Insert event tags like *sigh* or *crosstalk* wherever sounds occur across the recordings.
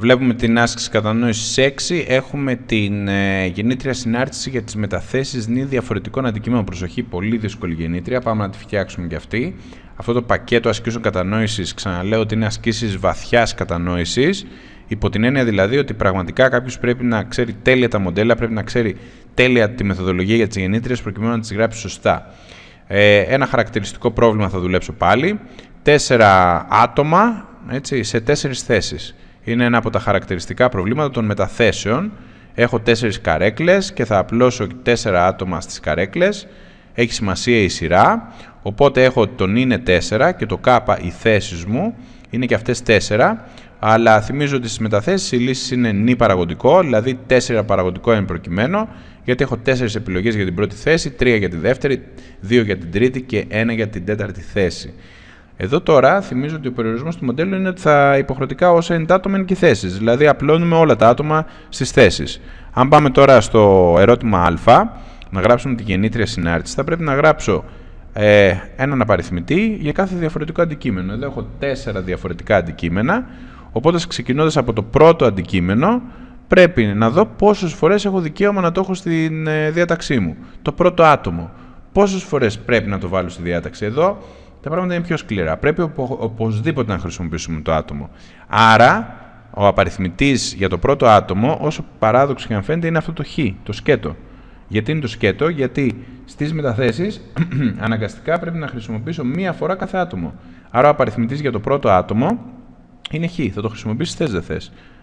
Βλέπουμε την άσκηση κατανόησης 6. Έχουμε την ε, γεννήτρια συνάρτηση για τις μεταθέσεις νη διαφορετικών αντικείμενων. Προσοχή, πολύ δύσκολη γεννήτρια. Πάμε να τη φτιάξουμε κι αυτή. Αυτό το πακέτο ασκήσεων κατανόησης, ξαναλέω ότι είναι ασκήσεις βαθιάς κατανόησης. Υπό την έννοια δηλαδή ότι πραγματικά κάποιος πρέπει να ξέρει τέλεια τα μοντέλα, πρέπει να ξέρει τέλεια τη μεθοδολογία για τις γεννήτριες προκειμένου να τις γράψει σωστά. Ε, ένα χαρακτηριστικό πρόβλημα θα δουλέψω πάλι. Τέσσερα άτομα έτσι, σε τέσσερις θέσεις είναι ένα από τα χαρακτηριστικά προβλήματα των μεταθέσεων. Έχω 4 καρέκλες και θα απλώσω τέσσερα άτομα στις καρέκλες. Έχει σημασία η σειρά, οπότε έχω τον είναι 4 και το κάπα οι θέσεις μου είναι και αυτές 4, αλλά θυμίζω ότι στις μεταθέσεις η λύση είναι νη παραγωγικό, δηλαδή 4 παραγωγικό εν προκειμένου, γιατί έχω 4 επιλογές για την πρώτη θέση, 3 για τη δεύτερη, 2 για την τρίτη και 1 για την τέταρτη θέση. Εδώ τώρα θυμίζω ότι ο περιορισμός του μοντέλου είναι ότι θα υποχρεωτικά όσα είναι τα άτομα είναι και θέσεις. Δηλαδή, απλώνουμε όλα τα άτομα στις θέσεις. Αν πάμε τώρα στο ερώτημα Α, να γράψουμε τη γεννήτρια συνάρτηση, θα πρέπει να γράψω ε, έναν απαριθμητή για κάθε διαφορετικό αντικείμενο. Εδώ έχω τέσσερα διαφορετικά αντικείμενα. Οπότε, ξεκινώντας από το πρώτο αντικείμενο, πρέπει να δω πόσες φορές έχω δικαίωμα να το έχω στην ε, διάταξή μου. Το πρώτο άτομο. Πόσες φορές πρέπει να το βάλω στη διάταξη. Εδώ τα πράγματα είναι πιο σκληρά. Πρέπει οπο, οπωσδήποτε να χρησιμοποιήσουμε το άτομο. Άρα, ο απαριθμητής για το πρώτο άτομο, όσο παράδοξο και αν φαίνεται, είναι αυτό το χ, το σκέτο. Γιατί είναι το σκέτο, γιατί στις μεταθέσεις *clears throat* αναγκαστικά πρέπει να χρησιμοποιήσω μία φορά κάθε άτομο. Άρα, ο απαριθμητής για το πρώτο άτομο είναι χ. Θα το χρησιμοποιήσεις θες δεν θες.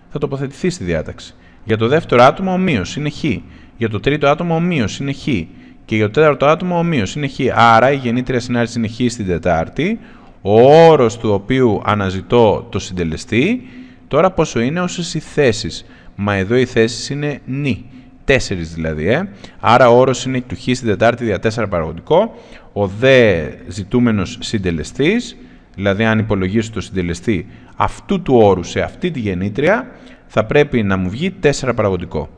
Θα τοποθετηθεί στη διάταξη. Για το δεύτερο άτομο, ομοίως είναι χ. Για το τρίτο άτομο, ομοίως είναι χ και για το τέταρτο άτομο ομοίως είναι χ. Άρα η γεννήτρια συνάρτηση είναι χ στην τετάρτη, ο όρος του οποίου αναζητώ το συντελεστή, τώρα πόσο είναι όσες οι θέσεις. Μα εδώ οι θέσεις είναι ν. 4 δηλαδή. Ε. Άρα ο όρος είναι του χ στην τετάρτη δια 4 παραγωγικό. Ο δε ζητούμενος συντελεστής, δηλαδή αν υπολογίσω το συντελεστή αυτού του όρου σε αυτή τη γεννήτρια, θα πρέπει να μου βγει 4 παραγωγικό.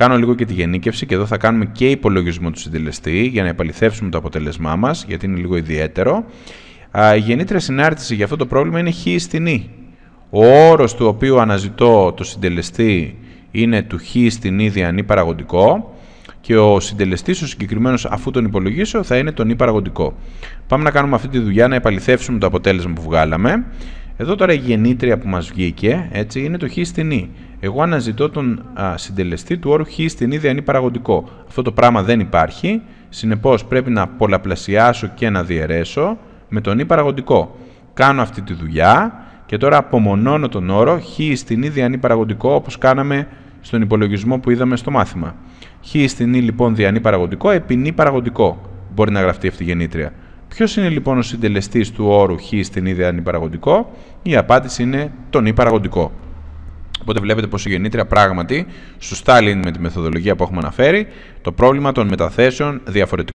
Κάνω λίγο και τη γενίκευση και εδώ θα κάνουμε και υπολογισμό του συντελεστή για να επαληθεύσουμε το αποτέλεσμά μας γιατί είναι λίγο ιδιαίτερο. Η γεννήτρια συνάρτηση για αυτό το πρόβλημα είναι χ στην ή. Ο όρος του οποίου αναζητώ το συντελεστή είναι του χ στην ή διανή παραγωγικό και ο συντελεστής, ο συγκεκριμένος αφού τον υπολογίσω θα είναι τον η παραγωγικό. Πάμε να κάνουμε αυτή τη δουλειά να επαληθεύσουμε το αποτέλεσμα που βγάλαμε. Εδώ τώρα η γεννήτρια που μας βγήκε έτσι, είναι το χ στην ή. Εγώ αναζητώ τον συντελεστή του όρου χ στην ίδια ανή παραγωγικό. Αυτό το πράγμα δεν υπάρχει. Συνεπώς πρέπει να πολλαπλασιάσω και να διαιρέσω με τον ή παραγωγικό. Κάνω αυτή τη δουλειά και τώρα απομονώνω τον όρο χ στην ίδια ανή παραγωγικό όπως κάναμε στον υπολογισμό που είδαμε στο μάθημα. Χ στην ή λοιπόν διανή παραγωγικό επί νη παραγωγικό. Μπορεί να γραφτεί αυτή η γεννήτρια. Ποιος είναι λοιπόν ο συντελεστής του όρου χ στην ίδια παραγωγικό, η απάντηση είναι τον ή παραγωγικό. Οπότε βλέπετε πως η γεννήτρια πράγματι σωστά λύνει με τη μεθοδολογία που έχουμε αναφέρει το πρόβλημα των μεταθέσεων διαφορετικών